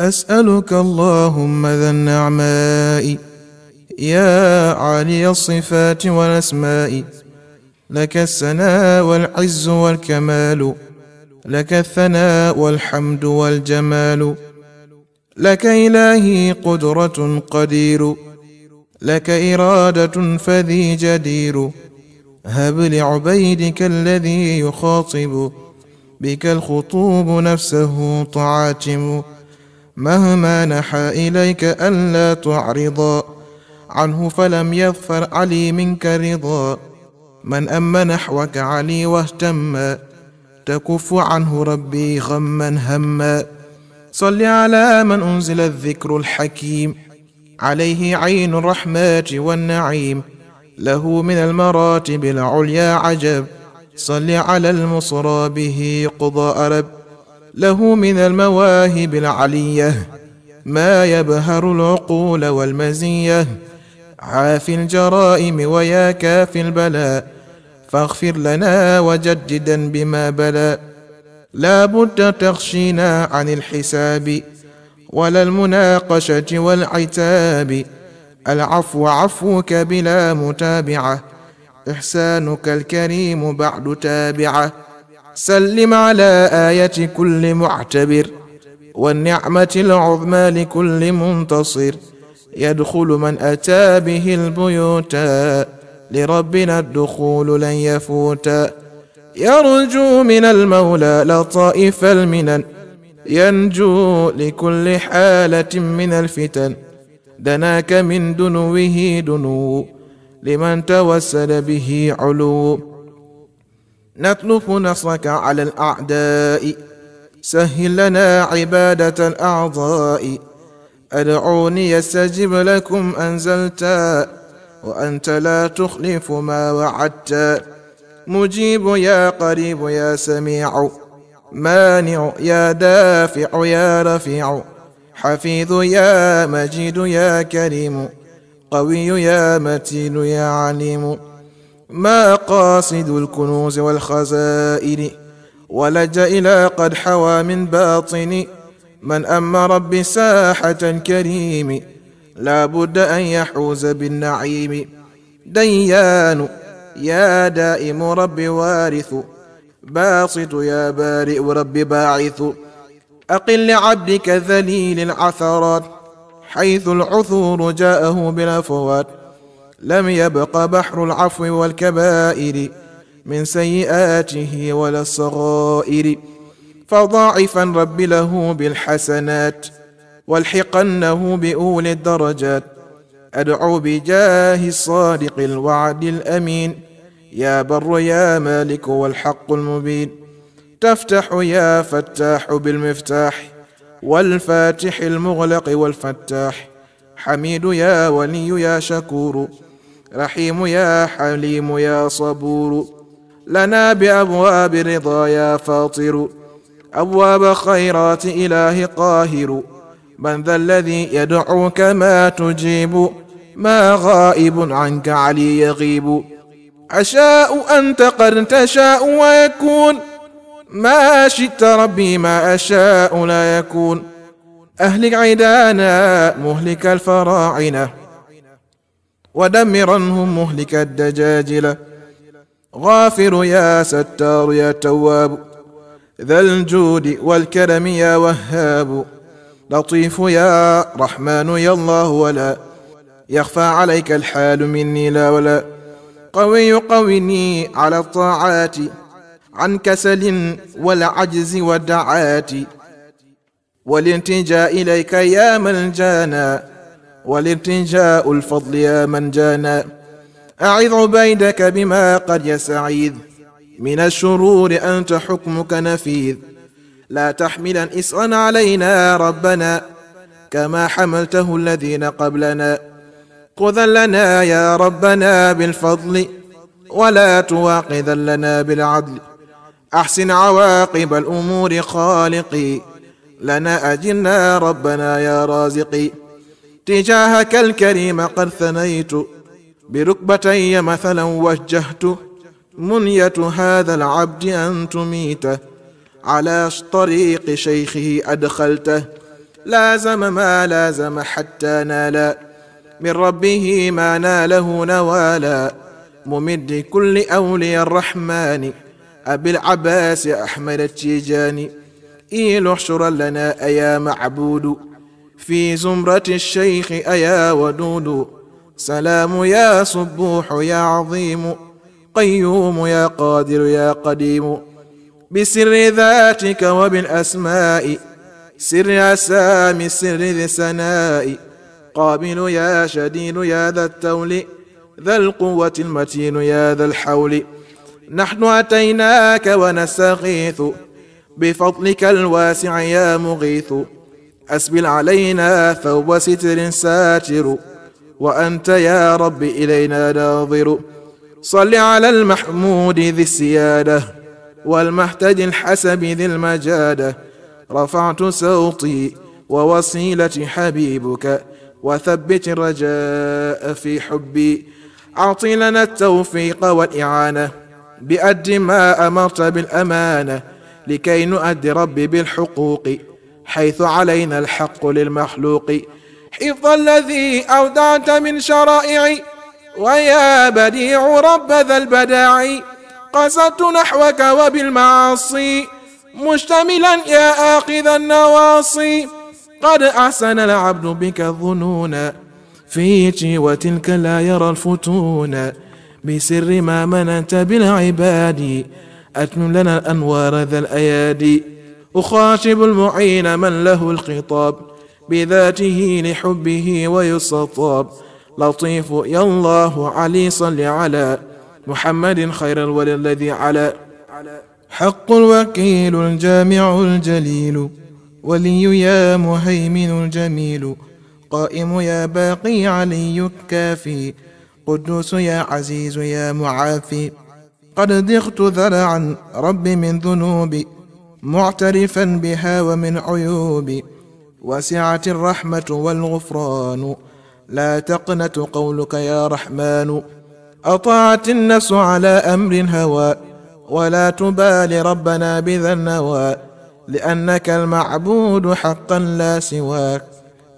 أسألك اللهم ذا النعماء يا عالي الصفات والأسماء لك الثناء والعز والكمال لك الثناء والحمد والجمال لك إلهي قدرة قدير لك إرادة فذي جدير هب لعبيدك الذي يخاطب بك الخطوب نفسه طعاتم مهما نحى إليك ألا تعرضا عنه فلم يظفر علي منك رضا من أم نحوك علي واهتم تكف عنه ربي غما هما صل على من أنزل الذكر الحكيم عليه عين الرحمة والنعيم له من المراتب العليا عجب صل على المصرى به قضى أرب له من المواهب العليه ما يبهر العقول والمزيه عاف الجرائم ويا كافي البلاء فاغفر لنا وجددا بما بلى لا بد تخشينا عن الحساب ولا المناقشة والعتاب العفو عفوك بلا متابعة إحسانك الكريم بعد تابعه سلم على آية كل معتبر والنعمة العظمى لكل منتصر يدخل من أتى به البيوت لربنا الدخول لن يفوت يرجو من المولى لطائف المنن ينجو لكل حالة من الفتن دناك من دنوه دنو لمن توسل به علو نطلب نصرك على الأعداء سهل لنا عبادة الأعضاء أدعوني يستجب لكم أنزلتا وأنت لا تخلف ما وعدت مجيب يا قريب يا سميع مانع يا دافع يا رفيع حفيظ يا مجيد يا كريم قوي يا متين يا عليم ما قاصد الكنوز والخزائن ولج إلى قد حوى من باطن من أمر بساحة كريم لا بد أن يحوز بالنعيم ديان يا دائم رب وارث باسط يا بارئ رب باعث أقل لعبدك ذليل العثرات حيث العثور جاءه بالأفوات لم يبق بحر العفو والكبائر من سيئاته ولا الصغائر فضاعفا رب له بالحسنات والحقنه بأولي الدرجات أدعو بجاه الصادق الوعد الأمين يا بر يا مالك والحق المبين تفتح يا فتاح بالمفتاح والفاتح المغلق والفتاح حميد يا ولي يا شكور رحيم يا حليم يا صبور لنا بأبواب رضا يا فاطر أبواب خيرات إله قاهر من ذا الذي يدعوك ما تجيب ما غائب عنك علي يغيب أشاء أنت قد تشاء ويكون ما شئت ربي ما أشاء لا يكون أهلك عيدانا مهلك الفراعنة ودمرا هم مهلك الدجاجل غافر يا ستار يا تواب ذا الجود والكرم يا وهاب لطيف يا رحمن يا الله ولا يخفى عليك الحال مني لا ولا قوي قويني على الطاعات عن كسل والعجز والدعات والالتجاء إليك يا ملجانا والارتجاء الفضل يا من جانا أعذ عبيدك بما قد يسعيد من الشرور أنت حكمك نفيذ لا تحملا إسرا علينا ربنا كما حملته الذين قبلنا خذا لنا يا ربنا بالفضل ولا تواقذا لنا بالعدل أحسن عواقب الأمور خالقي لنا أجلنا ربنا يا رازقي تجاهك الكريم قد ثنيت بركبتي مثلا وجهت منية هذا العبد أن تميته على طريق شيخه أدخلته لازم ما لازم حتى نال من ربه ما ناله نوالا ممد كل أولي الرحمن أبي العباس أحمد التيجاني إيل احشر لنا أيا معبود في زمرة الشيخ أيا ودود سلام يا صبوح يا عظيم قيوم يا قادر يا قديم بسر ذاتك وبالأسماء سر أسامي سر ذي سناء قابل يا شديد يا ذا التول ذا القوة المتين يا ذا الحول نحن أتيناك ونستغيث بفضلك الواسع يا مغيث أسبل علينا فهو ستر ساتر وأنت يا رب إلينا ناظر صل على المحمود ذي السيادة والمهتد الحسب ذي المجادة رفعت صوتي ووصيلة حبيبك وثبت الرجاء في حبي أعط لنا التوفيق والإعانة بأد ما أمرت بالأمانة لكي نؤدي ربي بالحقوق حيث علينا الحق للمخلوق حفظ الذي أودعت من شرائعي ويا بديع رب ذا البداع قصدت نحوك وبالمعاصي مشتملا يا آخذ النواصي قد أحسن العبد بك الظنون فيك وتلك لا يرى الفتون بسر ما مننت بالعباد أتم لنا الأنوار ذا الأيادي أخاطب المعين من له الخطاب بذاته لحبه ويستطاب لطيف يا الله علي صل على محمد خير الولي الذي على حق الوكيل الجامع الجليل ولي يا مهيمن الجميل قائم يا باقي علي الكافي قدوس يا عزيز يا معافي قد ضغت ذرعا رب من ذنوبي معترفا بها ومن عيوب وسعت الرحمة والغفران لا تقنت قولك يا رحمن أطاعت النفس على أمر هوى ولا تبال ربنا بذا النوى لأنك المعبود حقا لا سواك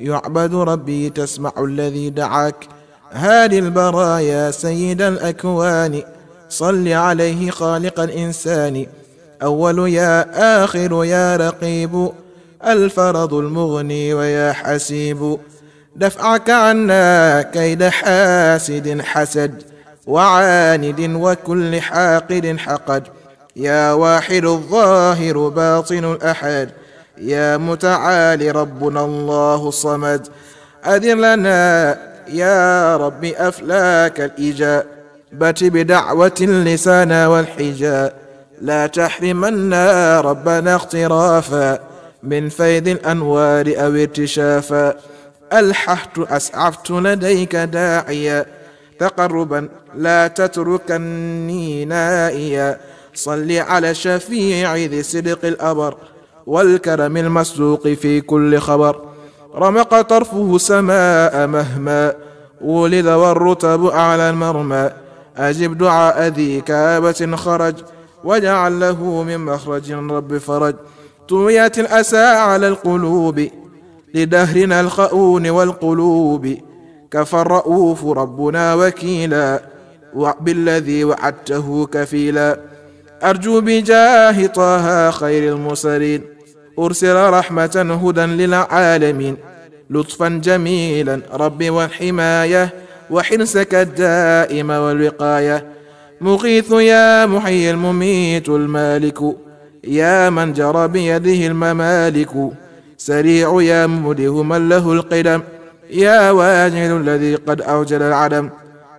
يعبد ربي تسمع الذي دعاك هادي البرايا سيد الأكوان صل عليه خالق الإنسان أول يا آخر يا رقيب الفرض المغني ويا حسيب دفعك عنا كيد حاسد حسد وعاند وكل حاقد حقد يا واحد الظاهر باطن الأحد يا متعالي ربنا الله الصمد أذن لنا يا رب أفلاك الإجاء بت بدعوة اللسان والحجاب لا تحرمنا ربنا اقترافا من فيض الأنوار أو ارتشافا ألححت أسعفت لديك داعيا تقربا لا تتركني نائيا صل على شفيع ذي صدق الأبر والكرم المسلوق في كل خبر رمق طرفه سماء مهما ولد والرتب اعلى المرمى أجب دعاء ذي كابة خرج واجعل له من مخرج رب فرج طويت الأسى على القلوب لدهرنا الخؤون والقلوب كفى الرؤوف ربنا وكيلا بالذي وعدته كفيلا أرجو بجاه طه خير المرسلين أرسل رحمة هدى للعالمين لطفا جميلا ربي والحماية وحرصك الدائم والوقاية مغيث يا محيي المميت المالك يا من جرى بيده الممالك سريع يا مبده من له القدم يا واجد الذي قد أوجد العدم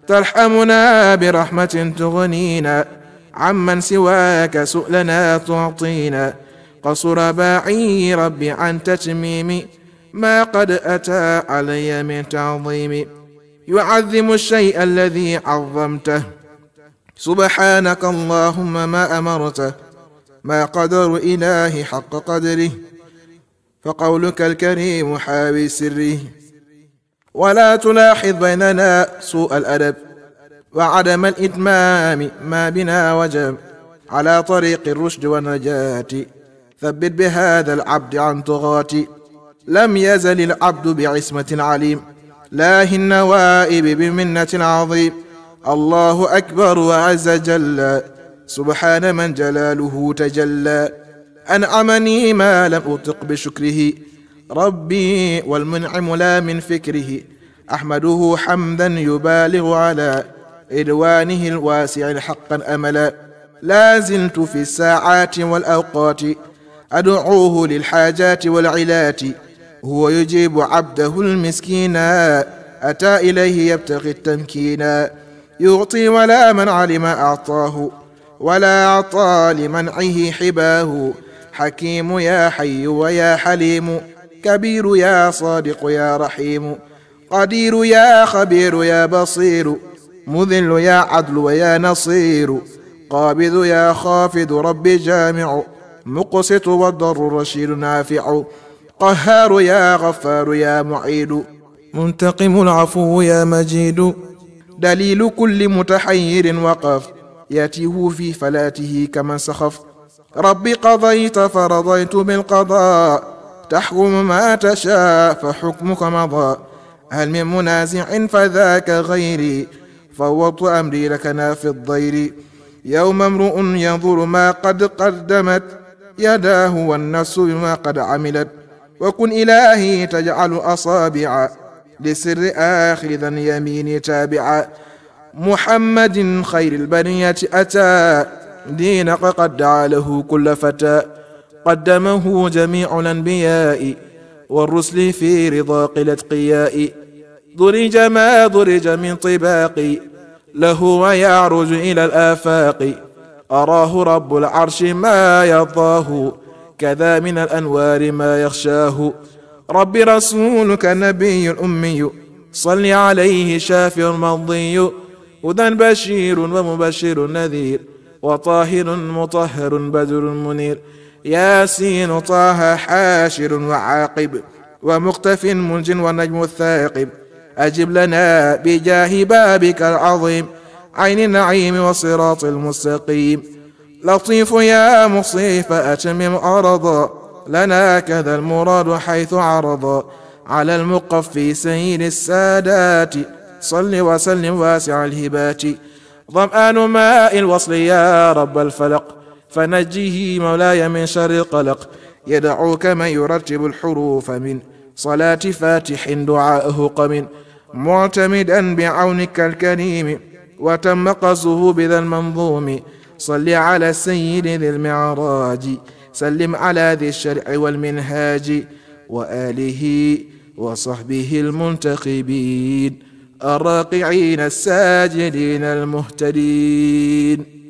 ترحمنا برحمة تغنينا عمن سواك سؤلنا تعطينا قصر باعي ربي عن تتميم ما قد أتى علي من تعظيم يعظم الشيء الذي عظمته سبحانك اللهم ما أمرته ما قدر إله حق قدره فقولك الكريم حاوي سره ولا تلاحظ بيننا سوء الأدب وعدم الإتمام ما بنا وجب على طريق الرشد والنجاة ثبت بهذا العبد عن طغاتي لم يزل العبد بعصمة عليم لاه النوائب بمنة عظيم الله أكبر وعز جل سبحان من جلاله تجلى أنعمني ما لم أطق بشكره ربي والمنعم لا من فكره أحمده حمدا يبالغ على إدوانه الواسع حقا أملا لا زلت في الساعات والأوقات أدعوه للحاجات والعلات هو يجيب عبده المسكينا أتى إليه يبتغي التمكينا يعطي ولا من علم أعطاه ولا أعطى لمنعه حباه حكيم يا حي ويا حليم كبير يا صادق يا رحيم قدير يا خبير يا بصير مذل يا عدل ويا نصير قابض يا خافض رب جامع مقسط والضر رشيد نافع قهار يا غفار يا معيد منتقم العفو يا مجيد دليل كل متحير وقف ياتيه في فلاته كمن سخف رب قضيت فرضيت بالقضاء تحكم ما تشاء فحكمك مضى هل من منازع فذاك غيري فوضت أمري لك في الضير يوم امرؤ ينظر ما قد قدمت يداه والنفس بما قد عملت وكن إلهي تجعل أصابع لسر آخذا يميني تابعا محمد خير البنية أتى دينك قد دعا له كل فتى قدمه جميع الأنبياء والرسل في رضا قلت قياء ضرج ما ضرج من طباق له ويعرج إلى الآفاق أراه رب العرش ما يرضاه كذا من الأنوار ما يخشاه رب رسولك نبي أمي صل عليه شاف مضي هدى بشير ومبشر نذير وطاهر مطهر بدر منير ياسين طه حاشر وعاقب ومقتف منج ونجم الثاقب أجب لنا بجاه بابك العظيم عين النعيم والصراط المستقيم لطيف يا مصيف أتمم أرضا لنا كذا المراد حيث عرض على المقف سيد السادات صل وسلم واسع الهبات ظمآن ماء الوصل يا رب الفلق فنجه مولاي من شر القلق يدعوك من يرتب الحروف من صلاة فاتح دعاءه قم معتمدا بعونك الكريم وتم قصه بذا المنظوم صل على السيد ذي المعراج سلم على ذي الشرع والمنهاج وآله وصحبه المنتقبين الراقعين الساجدين المهتدين